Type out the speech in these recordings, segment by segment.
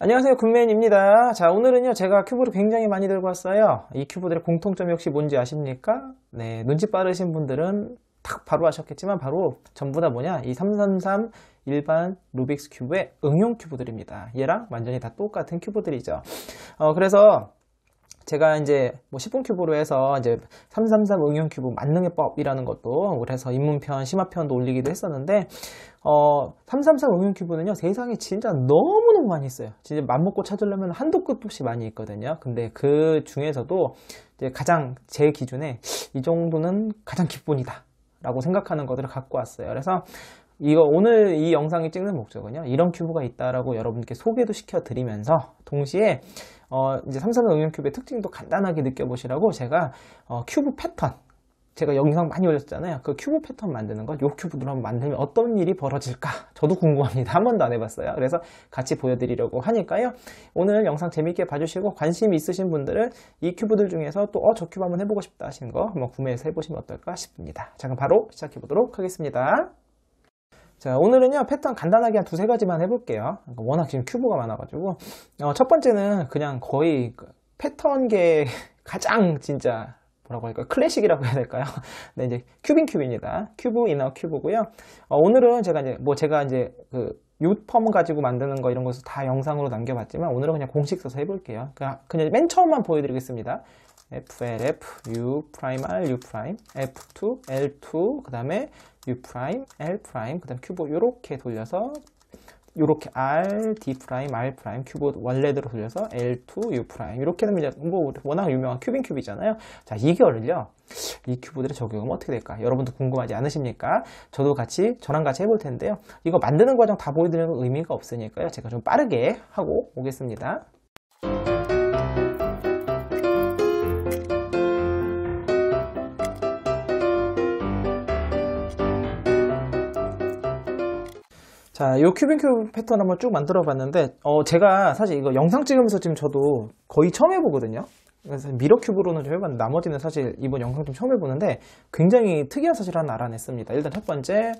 안녕하세요 군맨입니다 자 오늘은요 제가 큐브를 굉장히 많이 들고 왔어요 이 큐브들의 공통점이 혹시 뭔지 아십니까 네 눈치 빠르신 분들은 탁 바로 아셨겠지만 바로 전부 다 뭐냐 이 333 일반 루빅스 큐브의 응용 큐브들입니다 얘랑 완전히 다 똑같은 큐브들이죠 어 그래서 제가 이제 뭐 10분 큐브로 해서 이제 333 응용 큐브 만능의 법이라는 것도 그래서 입문편, 심화편도 올리기도 했었는데 어, 333 응용 큐브는요 세상에 진짜 너무너무 많이 있어요. 진짜 맘먹고 찾으려면 한도 끝도 없이 많이 있거든요. 근데 그 중에서도 이제 가장 제 기준에 이 정도는 가장 기본이다. 라고 생각하는 것들을 갖고 왔어요. 그래서 이거 오늘 이 영상이 찍는 목적은요 이런 큐브가 있다라고 여러분께 소개도 시켜드리면서 동시에 어 이제 삼성 응용 큐브의 특징도 간단하게 느껴보시라고 제가 어 큐브 패턴 제가 영상 많이 올렸잖아요 그 큐브 패턴 만드는 거요 큐브들 한번 만들면 어떤 일이 벌어질까 저도 궁금합니다 한 번도 안 해봤어요 그래서 같이 보여드리려고 하니까요 오늘 영상 재밌게 봐주시고 관심 있으신 분들은 이 큐브들 중에서 또어저 큐브 한번 해보고 싶다 하시는 거 한번 뭐 구매해서 해보시면 어떨까 싶습니다 자 그럼 바로 시작해 보도록 하겠습니다 자 오늘은요 패턴 간단하게 한 두세 가지만 해볼게요 워낙 지금 큐브가 많아가지고 어, 첫 번째는 그냥 거의 그 패턴계 가장 진짜 뭐라고 할까요? 클래식이라고 해야 될까요? 네, 이제 큐빙 큐브입니다. 큐브 이너 큐브고요. 어, 오늘은 제가 이제 뭐 제가 이제 그유펌 가지고 만드는 거 이런 것을 다 영상으로 남겨봤지만 오늘은 그냥 공식 써서 해볼게요. 그냥, 그냥 맨 처음만 보여드리겠습니다. FLF U R U F2 L2 그 다음에 U 프라임 L 프라임 그 다음 큐브 이렇게 돌려서 이렇게 R, D 프라임, R 프라임 큐브 원래대로 돌려서 L2, U 프라임 이렇게 되면 이제 뭐 워낙 유명한 큐빙 큐브잖아요. 자, 이개월을요. 이 큐브들의 적용은 어떻게 될까? 여러분도 궁금하지 않으십니까? 저도 같이 저랑 같이 해볼 텐데요. 이거 만드는 과정 다 보여드리는 의미가 없으니까요. 제가 좀 빠르게 하고 오겠습니다. 자, 아, 요 큐빙 큐 패턴 한번 쭉 만들어 봤는데 어, 제가 사실 이거 영상 찍으면서 지금 저도 거의 처음 해보거든요 그래서 미러 큐브로는 좀 해봤는데 나머지는 사실 이번 영상 좀 처음 해보는데 굉장히 특이한 사실 하나 알아냈습니다 일단 첫 번째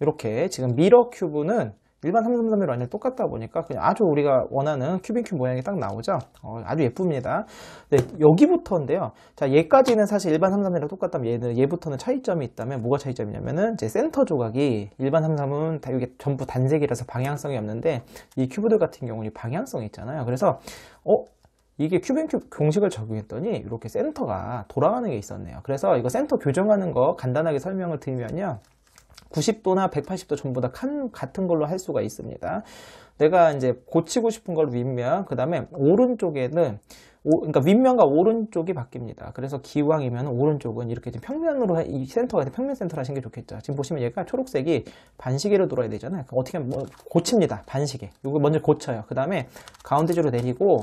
이렇게 지금 미러 큐브는 일반 333이 완전 똑같다 보니까 그냥 아주 우리가 원하는 큐빙큐 모양이 딱 나오죠 어, 아주 예쁩니다 네, 여기부터인데요 자 얘까지는 사실 일반 333이랑 똑같다면 얘는 얘부터는 차이점이 있다면 뭐가 차이점이냐면은 이제 센터 조각이 일반 33은 다 이게 전부 단색이라서 방향성이 없는데 이 큐브들 같은 경우는 방향성이 있잖아요 그래서 어 이게 큐빙큐 공식을 적용했더니 이렇게 센터가 돌아가는 게 있었네요 그래서 이거 센터 교정하는 거 간단하게 설명을 드리면요 90도나 180도 전부 다칸 같은 걸로 할 수가 있습니다. 내가 이제 고치고 싶은 걸 윗면, 그 다음에 오른쪽에는 오, 그러니까 윗면과 오른쪽이 바뀝니다. 그래서 기왕이면 오른쪽은 이렇게 지금 평면으로 이 센터가 평면 센터를 하시는 게 좋겠죠. 지금 보시면 얘가 초록색이 반시계로 돌아야 되잖아요. 그러니까 어떻게 하면 뭐 고칩니다. 반시계. 이거 먼저 고쳐요. 그 다음에 가운데줄로 내리고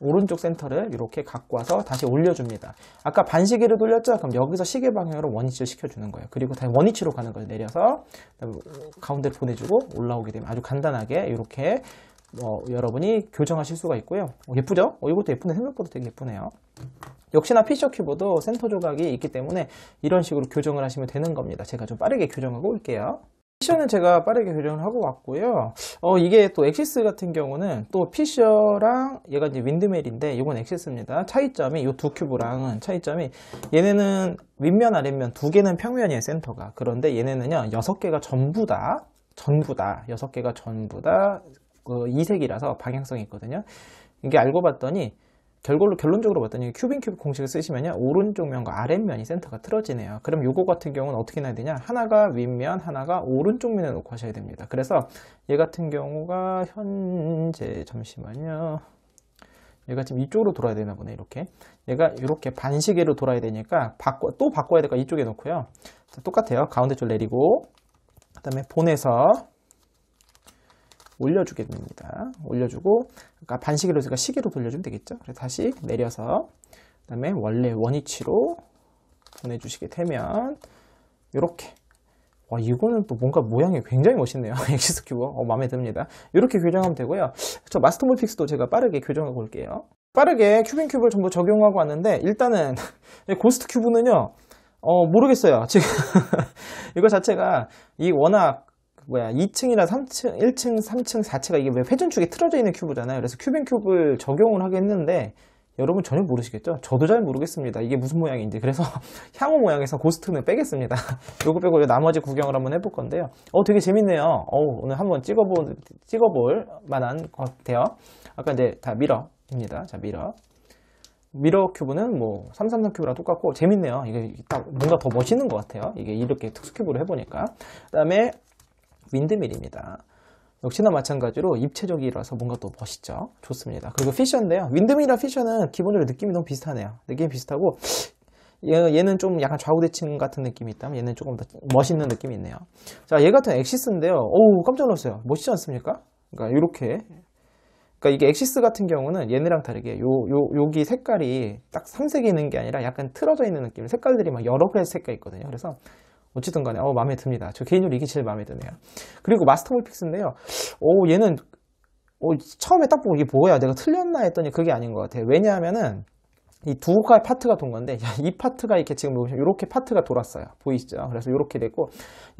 오른쪽 센터를 이렇게 갖고 와서 다시 올려줍니다. 아까 반시계를 돌렸죠? 그럼 여기서 시계 방향으로 원위치를 시켜주는 거예요. 그리고 다시 원위치로 가는 거예요. 내려서 가운데 보내주고 올라오게 되면 아주 간단하게 이렇게 어, 여러분이 교정하실 수가 있고요. 어, 예쁘죠? 어, 이것도 예쁜데 생각보다 되게 예쁘네요. 역시나 피셔 키보도 센터 조각이 있기 때문에 이런 식으로 교정을 하시면 되는 겁니다. 제가 좀 빠르게 교정하고 올게요. 피셔는 제가 빠르게 교정을 하고 왔고요 어, 이게 또 엑시스 같은 경우는 또 피셔랑 얘가 이제 윈드밀인데 이건 엑시스입니다 차이점이 이 두 큐브랑은 차이점이 얘네는 윗면 아랫면 두 개는 평면이에요 센터가 그런데 얘네는요 여섯 개가 전부 다 전부 다 여섯 개가 전부 다그 이색이라서 방향성이 있거든요 이게 알고 봤더니 결론, 결론적으로 봤더니 큐빙 큐빅 공식을 쓰시면요 오른쪽 면과 아랫면이 센터가 틀어지네요 그럼 요거 같은 경우는 어떻게 나야 되냐 하나가 윗면 하나가 오른쪽 면에 놓고 하셔야 됩니다 그래서 얘 같은 경우가 현재 잠시만요 얘가 지금 이쪽으로 돌아야 되나 보네 이렇게 얘가 이렇게 반시계로 돌아야 되니까 바꿔, 또 바꿔야 되니까 이쪽에 놓고요 자, 똑같아요 가운데 쪽 내리고 그 다음에 보내서 올려주게 됩니다. 올려주고 그까 반시계로 제가 시계로 돌려주면 되겠죠. 그래서 다시 내려서 그다음에 원래 원위치로 보내주시게 되면 이렇게 와 이거는 또 뭔가 모양이 굉장히 멋있네요 엑시스 큐브 어, 마음에 듭니다 이렇게 교정하면 되고요 저 마스터 몰픽스도 제가 빠르게 교정하고 올게요 빠르게 큐빙 큐브를 전부 적용하고 왔는데 일단은 고스트 큐브는요 어 모르겠어요 지금 이거 자체가 이 워낙 뭐야 2층이나 3층, 1층, 3층, 4층가 이게 왜 회전축이 틀어져 있는 큐브잖아요. 그래서 큐빙 큐브를 적용을 하겠는데 여러분 전혀 모르시겠죠? 저도 잘 모르겠습니다. 이게 무슨 모양인지. 그래서 향후 모양에서 고스트는 빼겠습니다. 요거 빼고 나머지 구경을 한번 해볼 건데요. 어, 되게 재밌네요. 어, 오늘 한번 찍어보, 찍어볼 만한 것 같아요. 아까 이제 다 미러입니다. 자, 미러. 미러 큐브는 뭐 333 큐브랑 똑같고 재밌네요. 이게 딱 뭔가 더 멋있는 것 같아요. 이게 이렇게 특수 큐브를 해보니까. 그 다음에 윈드밀입니다. 역시나 마찬가지로 입체적이라서 뭔가 또 멋있죠. 좋습니다. 그리고 피셔인데요. 윈드밀이랑 피셔는 기본적으로 느낌이 너무 비슷하네요. 느낌이 비슷하고 얘는 좀 약간 좌우대칭 같은 느낌이 있다면 얘는 조금 더 멋있는 느낌이 있네요. 자, 얘 같은 엑시스인데요. 오 깜짝 놀랐어요. 멋있지 않습니까? 그러니까 이렇게 그니까 이게 엑시스 같은 경우는 얘네랑 다르게 요, 요, 여기 색깔이 딱 3색이 있는 게 아니라 약간 틀어져 있는 느낌 색깔들이 막 여러 가지 색깔 있거든요 그래서 어쨌든 간에 어, 마음에 듭니다. 저 개인적으로 이게 제일 마음에 드네요. 그리고 마스터 몰픽스인데요. 오 어, 얘는 오, 어, 처음에 딱 보고 이게 뭐야 내가 틀렸나 했더니 그게 아닌 것 같아요. 왜냐하면은 이 두 가의 파트가 돈 건데 야, 이 파트가 이렇게 지금 보시면 이렇게 파트가 돌았어요 보이시죠 그래서 이렇게 됐고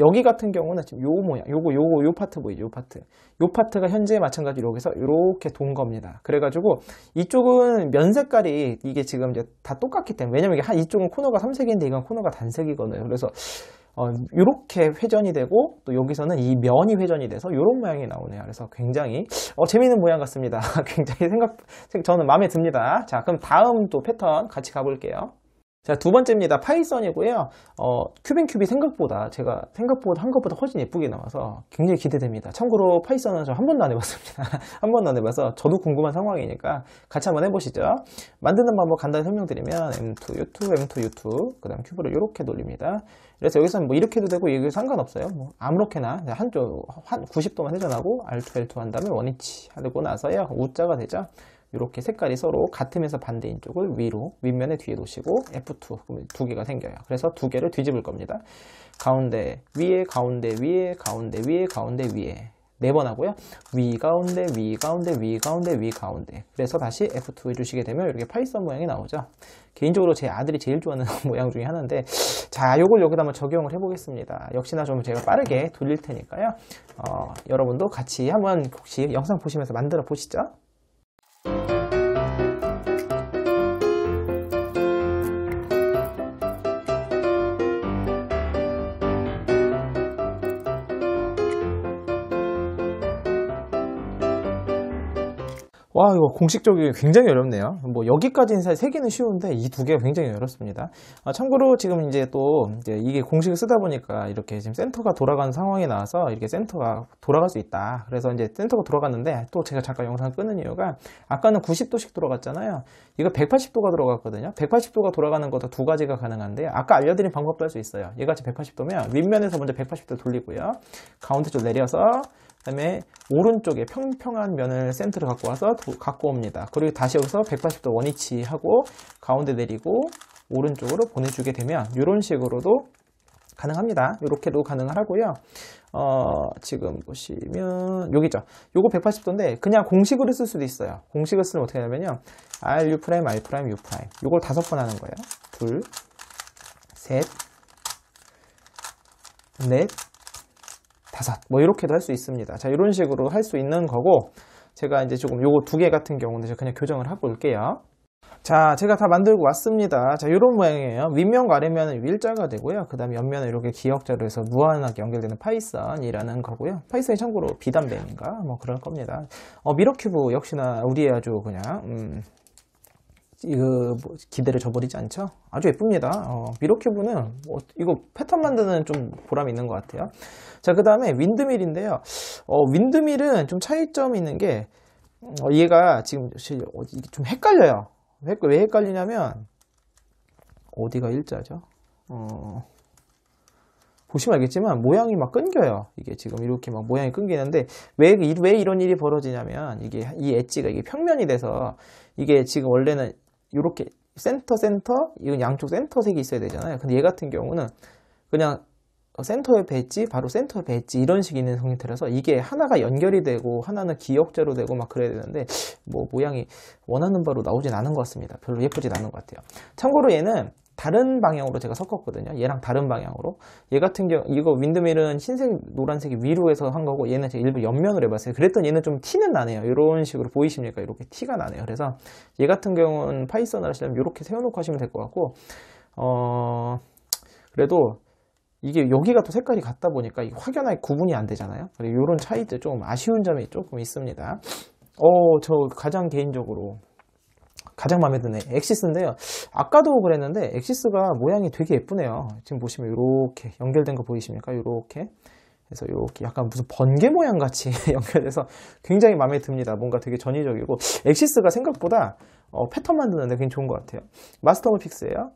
여기 같은 경우는 지금 요 모양 요거 요거 요 파트 보이죠 요 파트 요 파트가 현재 마찬가지로 여기서 이렇게 돈 겁니다 그래가지고 이쪽은 면 색깔이 이게 지금 이제 다 똑같기 때문에 왜냐면 이게 한 이쪽은 코너가 3색인데 이건 코너가 단색이거든요 그래서 어, 이렇게 회전이 되고 또 여기서는 이 면이 회전이 돼서 이런 모양이 나오네요. 그래서 굉장히 어, 재미있는 모양 같습니다. 굉장히 생각 저는 마음에 듭니다. 자 그럼 다음 또 패턴 같이 가볼게요. 자, 두 번째입니다. 파이썬이고요. 어, 큐빈 큐비 생각보다 제가 생각보다 한 것보다 훨씬 예쁘게 나와서 굉장히 기대됩니다. 참고로 파이썬은 저 한 번도 안 해봤습니다. 한 번도 안 해봐서 저도 궁금한 상황이니까 같이 한번 해보시죠. 만드는 방법 간단히 설명드리면 M2, U2, M2, U2 그 다음 큐브를 이렇게 돌립니다. 그래서 여기서는 뭐 이렇게 해도 되고 이게 상관없어요 뭐 아무렇게나 한쪽 한 90도만 회전하고 알투 l 투한 다음에 원위치 하고 나서야 U자가 되죠 이렇게 색깔이 서로 같으면서 반대인 쪽을 위로 윗면에 뒤에 놓으시고 F2 두 개가 생겨요 그래서 두 개를 뒤집을 겁니다 가운데 위에 가운데 위에 가운데 위에 가운데 위에 네번 하고요. 위 가운데 위 가운데 위 가운데 위 가운데 그래서 다시 F2 해주시게 되면 이렇게 파이썬 모양이 나오죠. 개인적으로 제 아들이 제일 좋아하는 모양 중에 하나인데 자 요걸 여기다 한번 적용을 해보겠습니다. 역시나 좀 제가 빠르게 돌릴 테니까요. 어, 여러분도 같이 한번 혹시 영상 보시면서 만들어 보시죠. 와 이거 공식적이 굉장히 어렵네요 뭐 여기까지는 사실 세 개는 쉬운데 이 두 개가 굉장히 어렵습니다 아, 참고로 지금 이제 또 이제 이게 공식을 쓰다 보니까 이렇게 지금 센터가 돌아가는 상황이 나와서 이렇게 센터가 돌아갈 수 있다 그래서 이제 센터가 돌아갔는데 또 제가 잠깐 영상 끄는 이유가 아까는 90도씩 돌아갔잖아요 이거 180도가 돌아갔거든요 180도가 돌아가는 것도 두 가지가 가능한데 아까 알려드린 방법도 할 수 있어요 얘같이 180도면 윗면에서 먼저 180도 돌리고요 가운데 쪽 내려서 그다음에 오른쪽에 평평한 면을 센터로 갖고 와서 갖고 옵니다. 그리고 다시 여기서 180도 원위치 하고 가운데 내리고 오른쪽으로 보내주게 되면 이런 식으로도 가능합니다. 이렇게도 가능하고요. 어, 지금 보시면 여기죠. 요거 180도인데 그냥 공식으로 쓸 수도 있어요. 공식을 쓰면 어떻게 하냐면요. R, U 프라임, I 프라임, U 프라임. 요걸 다섯 번 하는 거예요. 둘, 셋, 넷, 다섯 뭐 이렇게도 할 수 있습니다. 자 이런 식으로 할 수 있는 거고 제가 이제 조금 요거 두 개 같은 경우는 제가 그냥 교정을 하고 올게요. 자 제가 다 만들고 왔습니다 자요런 모양이에요 윗면과 아래면은 일자가 되고요 그 다음에 옆면은 이렇게 기역자로 해서 무한하게 연결되는 파이썬이라는 거고요 파이썬이 참고로 비단뱀인가뭐 그럴 겁니다 어 미러큐브 역시나 우리의 아주 그냥 음, 이거 그 뭐 기대를 저버리지 않죠? 아주 예쁩니다. 어, 미러큐브는 뭐 이거 패턴 만드는 좀 보람이 있는 것 같아요. 자, 그 다음에 윈드밀인데요. 어, 윈드밀은 좀 차이점이 있는 게 어, 얘가 지금 어, 좀 헷갈려요. 왜, 왜 헷갈리냐면 어디가 일자죠? 어, 보시면 알겠지만 모양이 막 끊겨요. 이게 지금 이렇게 막 모양이 끊기는데 왜, 왜 이런 일이 벌어지냐면 이게 이 엣지가 이게 평면이 돼서 이게 지금 원래는 이렇게 센터 센터 이건 양쪽 센터색이 있어야 되잖아요 근데 얘 같은 경우는 그냥 센터에 배지 바로 센터에 배지 이런 식이 있는 형태라서 이게 하나가 연결이 되고 하나는 기억자로 되고 막 그래야 되는데 뭐 모양이 원하는 바로 나오진 않은 것 같습니다 별로 예쁘진 않은 것 같아요 참고로 얘는 다른 방향으로 제가 섞었거든요 얘랑 다른 방향으로 얘 같은 경우 이거 윈드밀은 흰색 노란색이 위로 해서 한 거고 얘는 제가 일부 옆면으로 해봤어요 그랬더니 얘는 좀 티는 나네요 이런 식으로 보이십니까 이렇게 티가 나네요 그래서 얘 같은 경우는 파이썬을 하시려면 이렇게 세워놓고 하시면 될 것 같고 어 그래도 이게 여기가 또 색깔이 같다 보니까 확연하게 구분이 안 되잖아요 그래서 이런 차이도 좀 아쉬운 점이 조금 있습니다 어저 가장 개인적으로 가장 마음에 드는 엑시스인데요. 아까도 그랬는데 엑시스가 모양이 되게 예쁘네요. 지금 보시면 이렇게 연결된 거 보이십니까? 이렇게 그래서 이렇게 약간 무슨 번개 모양 같이 연결돼서 굉장히 마음에 듭니다. 뭔가 되게 전위적이고 엑시스가 생각보다 어, 패턴 만드는데 굉장히 좋은 것 같아요. 마스터 오 픽스예요.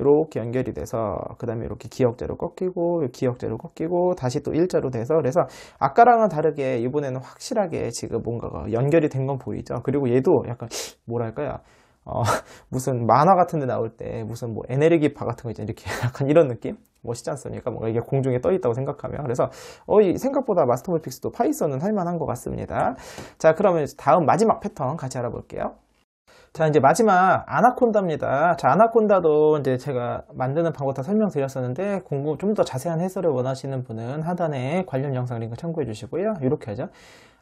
이렇게 연결이 돼서 그 다음에 이렇게 기억자로 꺾이고 기억자로 꺾이고 다시 또 일자로 돼서 그래서 아까랑은 다르게 이번에는 확실하게 지금 뭔가가 연결이 된 건 보이죠 그리고 얘도 약간 뭐랄까요 어, 무슨 만화 같은 데 나올 때 무슨 뭐 에네르기파 같은 거있잖아 이렇게 약간 이런 느낌 멋있지 않습니까? 뭔가 이게 공중에 떠 있다고 생각하면 그래서 어이 생각보다 마스터볼 픽스도 파이썬은 할만한 것 같습니다. 자 그러면 다음 마지막 패턴 같이 알아볼게요. 자 이제 마지막 아나콘다입니다 자 아나콘다도 이제 제가 만드는 방법 다 설명드렸었는데 공부 좀 더 자세한 해설을 원하시는 분은 하단에 관련 영상 링크 참고해 주시고요 이렇게 하죠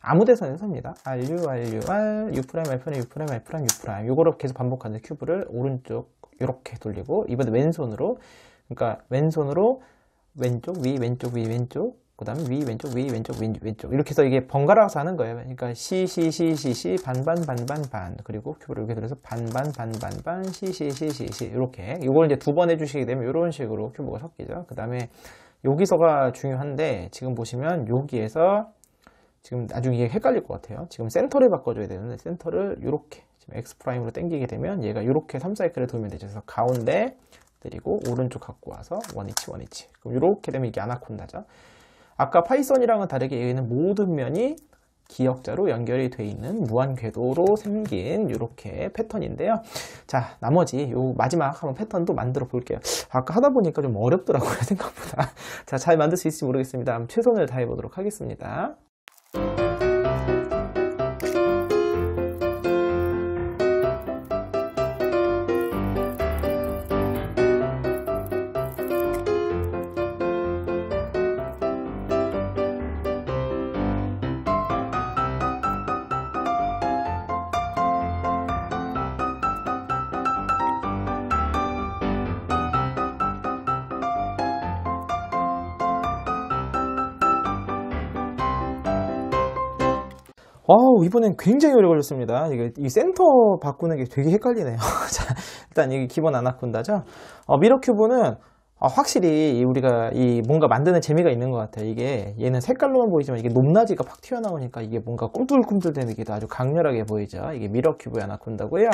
아무 데서나 삽니다 RU, RU, R, U 프라임, R 프라임, U 프라임, R 프라임, U 프라임 요거를 계속 반복하는 큐브를 오른쪽 이렇게 돌리고 이번에 왼손으로 그러니까 왼손으로 왼쪽 위 왼쪽 위 왼쪽 그 다음에 위 왼쪽 위 왼쪽 위 왼쪽 이렇게 해서 이게 번갈아서 하는 거예요 그러니까 시시시시시 반반 반반 반 그리고 큐브를 이렇게 들어서 반반 반반 반시시시시시 이렇게 이걸 이제 두 번 해주시게 되면 이런 식으로 큐브가 섞이죠 그 다음에 여기서가 중요한데 지금 보시면 여기에서 지금 나중에 이게 헷갈릴 것 같아요 지금 센터를 바꿔줘야 되는데 센터를 이렇게 지금 x 프라임으로 당기게 되면 얘가 이렇게 3사이클을 돌면 되죠 그래서 가운데 그리고 오른쪽 갖고 와서 원위치 원위치 그럼 이렇게 되면 이게 아나콘다죠 아까 파이썬이랑은 다르게 얘는 모든 면이 기역자로 연결이 돼 있는 무한 궤도로 생긴 이렇게 패턴인데요. 자, 나머지 요 마지막 한번 패턴도 만들어 볼게요. 아까 하다 보니까 좀 어렵더라고요, 생각보다. 자, 잘 만들 수 있을지 모르겠습니다. 최선을 다해 보도록 하겠습니다. 어우, 이번엔 굉장히 오래 걸렸습니다. 이게, 이 센터 바꾸는 게 되게 헷갈리네요. 자, 일단 이게 기본 아나콘다죠. 어, 미러큐브는 어, 확실히 우리가 이 뭔가 만드는 재미가 있는 것 같아요. 이게 얘는 색깔로만 보이지만 이게 높낮이가 팍 튀어나오니까 이게 뭔가 꿈틀꿈틀 되는 게 아주 강렬하게 보이죠. 이게 미러큐브의 아나콘다고요.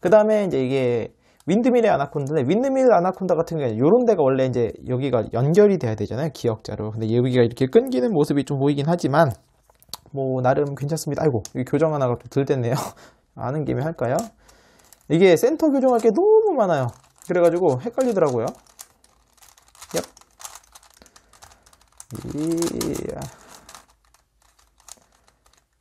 그 다음에 이제 이게 윈드밀의 아나콘다인데 윈드밀 아나콘다 같은 경우에는 런 데가 원래 이제 여기가 연결이 돼야 되잖아요. 기억자로. 근데 여기가 이렇게 끊기는 모습이 좀 보이긴 하지만 뭐 나름 괜찮습니다. 아이고 교정 하나가 또덜 됐네요. 아는 김에 할까요? 이게 센터 교정할 게 너무 많아요. 그래가지고 헷갈리더라고요. 얍.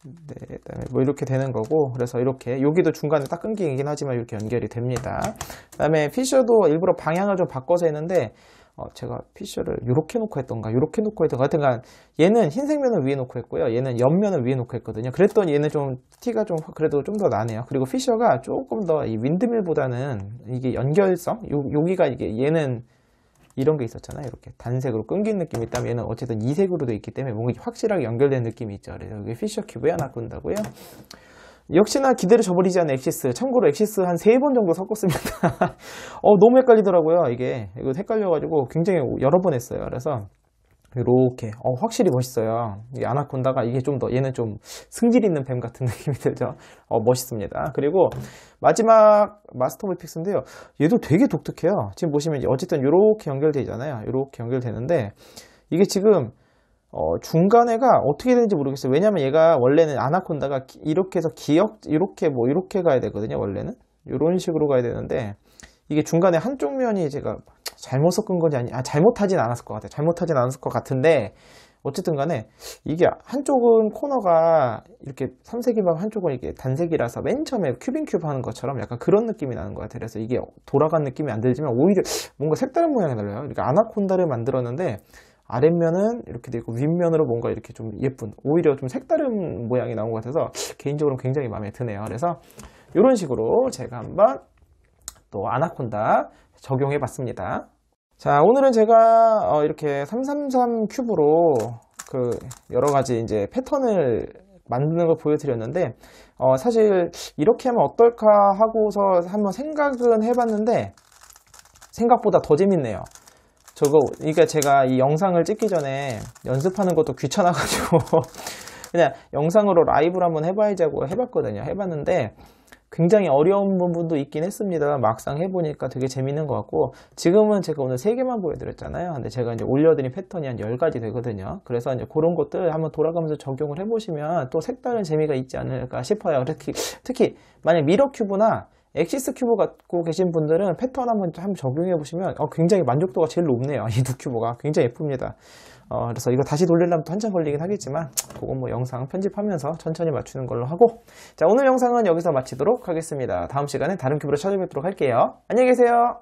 네, 그다음에 뭐 이렇게 되는 거고 그래서 이렇게 여기도 중간에 딱 끊기긴 하지만 이렇게 연결이 됩니다. 그다음에 피셔도 일부러 방향을 좀 바꿔서 했는데 어, 제가 피셔를 이렇게 놓고 했던가 이렇게 놓고 했던가 하여튼간 얘는 흰색 면을 위에 놓고 했고요 얘는 옆면을 위에 놓고 했거든요 그랬더니 얘는 좀 티가 좀 그래도 좀 더 나네요 그리고 피셔가 조금 더 이 윈드밀보다는 이게 연결성 요, 여기가 이게 얘는 이런 게 있었잖아요 이렇게 단색으로 끊긴 느낌이 있다면 얘는 어쨌든 이색으로 돼 있기 때문에 뭔가 확실하게 연결된 느낌이 있죠 그래서 이게 피셔 큐브에 하나 꾼다고요 역시나 기대를 저버리지 않은 엑시스 참고로 엑시스 한 세 번 정도 섞었습니다 어 너무 헷갈리더라고요 이게 이거 헷갈려가지고 굉장히 여러 번 했어요 그래서 이렇게 어, 확실히 멋있어요 이 아나콘다가 이게 좀 더 얘는 좀 승질 있는 뱀 같은 느낌이 들죠 어, 멋있습니다 그리고 마지막 마스터볼 픽스인데요 얘도 되게 독특해요 지금 보시면 어쨌든 이렇게 연결되잖아요 이렇게 연결되는데 이게 지금 어, 중간에가 어떻게 되는지 모르겠어요. 왜냐면 얘가 원래는 아나콘다가 이렇게 해서 기억, 이렇게 뭐 이렇게 가야 되거든요. 원래는. 이런 식으로 가야 되는데 이게 중간에 한쪽 면이 제가 잘못 섞은 건지 아니, 아, 잘못하진 않았을 것 같아요. 잘못하진 않았을 것 같은데 어쨌든 간에 이게 한쪽은 코너가 이렇게 삼색이면 한쪽은 이게 렇 단색이라서 맨 처음에 큐빙 큐브 하는 것처럼 약간 그런 느낌이 나는 것 같아요. 그래서 이게 돌아간 느낌이 안 들지만 오히려 뭔가 색다른 모양이 달라요. 그러니까 아나콘다를 만들었는데 아랫면은 이렇게 돼 있고 윗면으로 뭔가 이렇게 좀 예쁜 오히려 좀 색다른 모양이 나온 것 같아서 개인적으로 굉장히 마음에 드네요 그래서 이런 식으로 제가 한번 또 아나콘다 적용해 봤습니다 자 오늘은 제가 어, 이렇게 333 큐브로 그 여러 가지 이제 패턴을 만드는 걸 보여드렸는데 어, 사실 이렇게 하면 어떨까 하고서 한번 생각은 해봤는데 생각보다 더 재밌네요 저거 그러니까 제가 이 영상을 찍기 전에 연습하는 것도 귀찮아가지고 그냥 영상으로 라이브를 한번 해봐야지 하고 해봤거든요 해봤는데 굉장히 어려운 부분도 있긴 했습니다 막상 해보니까 되게 재밌는 것 같고 지금은 제가 오늘 3개만 보여드렸잖아요 근데 제가 이제 올려드린 패턴이 한 10가지 되거든요 그래서 이제 그런 것들 한번 돌아가면서 적용을 해보시면 또 색다른 재미가 있지 않을까 싶어요 특히, 특히 만약 미러큐브나 엑시스 큐브 갖고 계신 분들은 패턴 한번, 한번 적용해 보시면 어, 굉장히 만족도가 제일 높네요 이 두 큐브가 굉장히 예쁩니다 어, 그래서 이거 다시 돌리려면 또 한참 걸리긴 하겠지만 그건 뭐 영상 편집하면서 천천히 맞추는 걸로 하고 자 오늘 영상은 여기서 마치도록 하겠습니다 다음 시간에 다른 큐브로 찾아뵙도록 할게요 안녕히 계세요